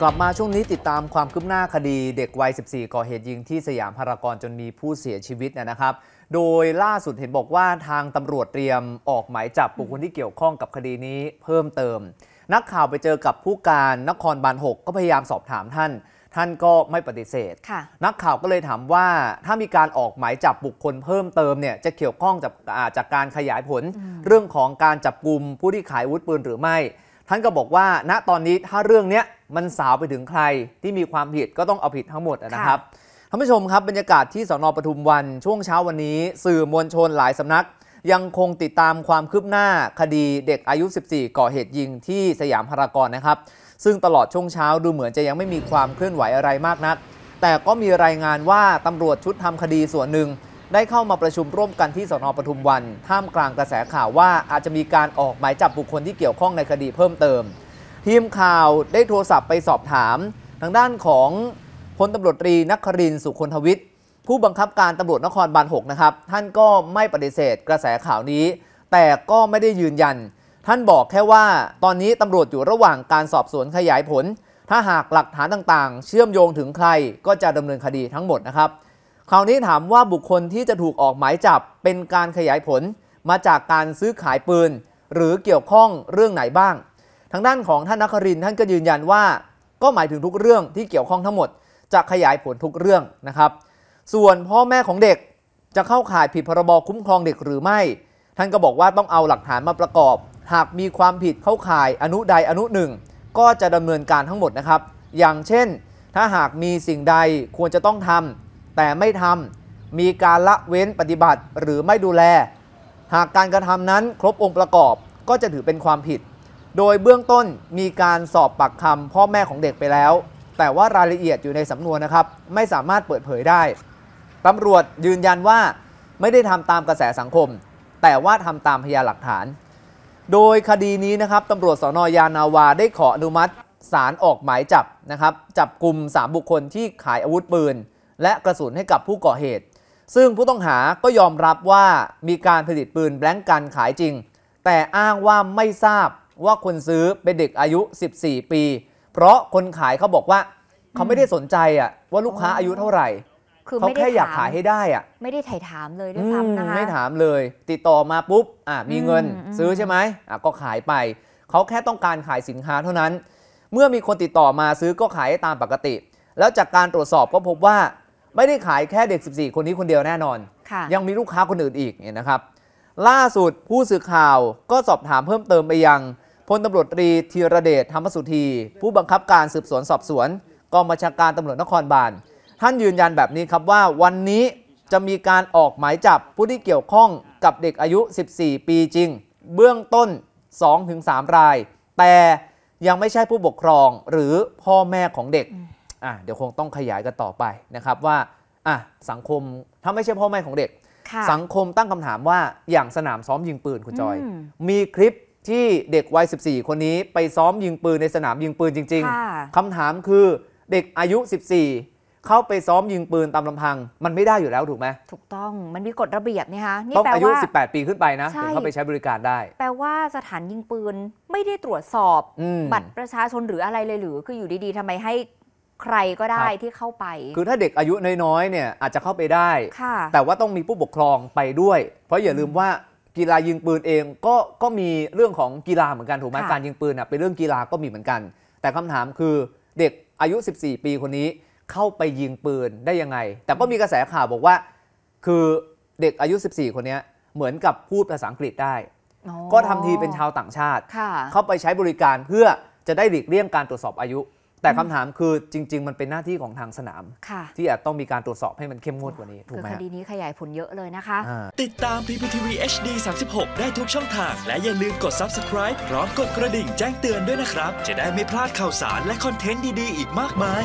กลับมาช่วงนี้ติดตามความคืบหน้าคดีเด็กวัย 14ก่อเหตุยิงที่สยามพารากอนจนมีผู้เสียชีวิตนนะครับ โดยล่าสุดเห็นบอกว่าทางตำรวจเตรียมออกหมายจับบุคคลที่เกี่ยวข้องกับคดีนี้เพิ่มเติม นักข่าวไปเจอกับผู้การนครบาล6ก็พยายามสอบถามท่าน ท่านก็ไม่ปฏิเสธนักข่าวก็เลยถามว่าถ้ามีการออกหมายจับบุคคลเพิ่มเติมเนี่ยจะเกี่ยวข้องจากจากการขยายผล เรื่องของการจับกลุ่มผู้ที่ขายอาวุธปืนหรือไม่ท่านก็บอกว่าณตอนนี้ถ้าเรื่องนี้มันสาวไปถึงใครที่มีความผิดก็ต้องเอาผิดทั้งหมดนะครับท่านผู้ชมครับ บรรยากาศที่สนปทุมวันช่วงเช้าวันนี้ สื่อมวลชนหลายสำนัก ยังคงติดตามความคืบหน้าคดีเด็กอายุ 14 ก่อเหตุยิงที่สยามพารากอนนะครับ ซึ่งตลอดช่วงเช้าดูเหมือนจะยังไม่มีความเคลื่อนไหวอะไรมากนักแต่ก็มีรายงานว่าตำรวจชุดทำคดีส่วนหนึ่งได้เข้ามาประชุมร่วมกันที่สนปทุมวัน ท่ามกลางกระแสข่าวว่า อาจจะมีการออกหมายจับบุคคลที่เกี่ยวข้องในคดีเพิ่มเติม ทีมข่าวได้โทรศัพท์ไปสอบถาม ทางด้านของพลตำรวจตรีนัครินสุคนทวิทย์ผู้บังคับการตำรวจนครบาล 6 นะครับ ท่านก็ไม่ปฏิเสธกระแสข่าวนี้ แต่ก็ไม่ได้ยืนยัน ท่านบอกแค่ว่าตอนนี้ตำรวจอยู่ระหว่างการสอบสวนขยายผล ถ้าหากหลักฐานต่างๆ เชื่อมโยงถึงใครก็จะดำเนินคดีทั้งหมดนะครับคราวนี้ถามว่าบุคคลที่จะถูกออกหมายจับเป็นการขยายผลมาจากการซื้อขายปืน หรือเกี่ยวข้องเรื่องไหนบ้างทางด้านของท่านนครินท่านก็ยืนยันว่าก็หมายถึงทุกเรื่องที่เกี่ยวข้องทั้งหมดจะขยายผลทุกเรื่องนะครับส่วนพ่อแม่ของเด็กจะเข้าข่ายผิดพรบคุ้มครองเด็กหรือไม่ท่านก็บอกว่าต้องเอาหลักฐานมาประกอบ หากมีความผิดเข้าข่ายอนุใดอนุหนึ่งก็จะดำเนินการทั้งหมดนะครับ อย่างเช่นถ้าหากมีสิ่งใดควรจะต้องทำแต่ไม่ทำมีการละเว้นปฏิบัติ หรือไม่ดูแล หากการกระทำนั้นครบองค์ประกอบก็จะถือเป็นความผิด โดยเบื้องต้นมีการสอบปากคำพ่อแม่ของเด็กไปแล้ว แต่ว่ารายละเอียดอยู่ในสำนวนนะครับ ไม่สามารถเปิดเผยได้ตำรวจยืนยันว่า ไม่ได้ทำตามกระแสสังคม แต่ว่าทำตามพยานหลักฐาน โดยคดีนี้นะครับตำรวจสนยานาวาได้ขออนุมัติศาลออกหมายจับนะครับ จับกลุ่ม3บุคคลที่ขายอาวุธปืนและกระสุนให้กับผู้ก่อเหตุ ซึ่งผู้ต้องหาก็ยอมรับว่ามีการผลิตปืนแบล็งกันขายจริง แต่อ้างว่าไม่ทราบว่าคนซื้อเป็นเด็กอายุ 14 ปี เพราะคนขายเขาบอกว่า เขาไม่ได้สนใจอะว่าลูกค้าอายุเท่าไหร่ คือเขาแค่อยากขายให้ได้อะไม่ได้ไถ่ถามเลยด้วยซ้ำนะคะไม่ถามเลย ติดต่อมาปุ๊บอ่ะมีเงิน ซื้อใช่ไหมอ่ะก็ขายไปเขาแค่ต้องการขายสินค้าเท่านั้น เมื่อมีคนติดต่อมาซื้อก็ขายตามปกติ แล้วจากการตรวจสอบก็พบว่าไม่ได้ขายแค่เด็ก 14 คนนี้คนเดียวแน่นอน ยังมีลูกค้าคนอื่นอีกเนี่ยนะครับ ล่าสุดผู้สื่อข่าวก็สอบถามเพิ่มเติมไปยังพลตำรวจตรีธีรเดช ธรรมสุธี ผู้บังคับการสืบสวนสอบสวน กองบัญชาการตำรวจนครบาล ท่านยืนยันแบบนี้ครับว่าวันนี้จะมีการออกหมายจับ ผู้ที่เกี่ยวข้องกับเด็กอายุ 14 ปีจริง เบื้องต้น 2-3 ราย แต่ยังไม่ใช่ผู้ปกครองหรือพ่อแม่ของเด็ก่ะเดี๋ยวคงต้องขยายกันต่อไปนะครับว่าอ่ะสังคมถ้าไม่ใช่พ่อแม่ของเด็ก สังคมตั้งคำถามว่าอย่างสนามซ้อมยิงปืน คุณจอย มีคลิปที่เด็กวัย14 คนนี้ไปซ้อมยิงปืนในสนามยิงปืนจริง ๆ คำถามคือเด็กอายุ 14 เข้าไปซ้อมยิงปืนตามลำพัง มันไม่ได้อยู่แล้วถูกไหม ถูกต้องมันมีกฎระเบียบนี่คะนี่ต้องอายุ 18 ปีขึ้นไปนะถึงเข้าไปใช้บริการได้ แปลว่าสถานยิงปืนไม่ได้ตรวจสอบ บัตรประชาชนหรืออะไรเลยหรือ คืออยู่ดีๆทำไมให้ใครก็ได้ที่เข้าไป คือถ้าเด็กอายุน้อยๆเนี่ยอาจจะเข้าไปได้ แต่ว่าต้องมีผู้ปกครองไปด้วย เพราะอย่าลืมว่ากีฬายิงปืนเองก็ก็มีเรื่องของกีฬาเหมือนกันถูกไหมการยิงปืนเป็นเรื่องกีฬาก็มีเหมือนกัน แต่คำถามคือเด็กอายุ 14 ปีคนนี้เข้าไปยิงปืนได้ยังไง แต่ก็มีกระแสข่าวบอกว่า คือเด็กอายุ 14 คนนี้เหมือนกับพูดภาษาอังกฤษได้ก็ทำทีเป็นชาวต่างชาติ เข้าไปใช้บริการเพื่อจะได้หลีกเลี่ยงการตรวจสอบอายุแต่คำถามคือจริง ๆ มันเป็นหน้าที่ของทางสนามที่อาจต้องมีการตรวจสอบให้มันเข้มงวดกว่านี้ ถูกไหมคดีนี้ขยายผลเยอะเลยนะคะติดตาม PPTV HD 36 ได้ทุกช่องทาง และอย่าลืมกด subscribe พร้อมกดกระดิ่งแจ้งเตือนด้วยนะครับจะได้ไม่พลาดข่าวสารและคอนเทนต์ดีๆ อีกมากมาย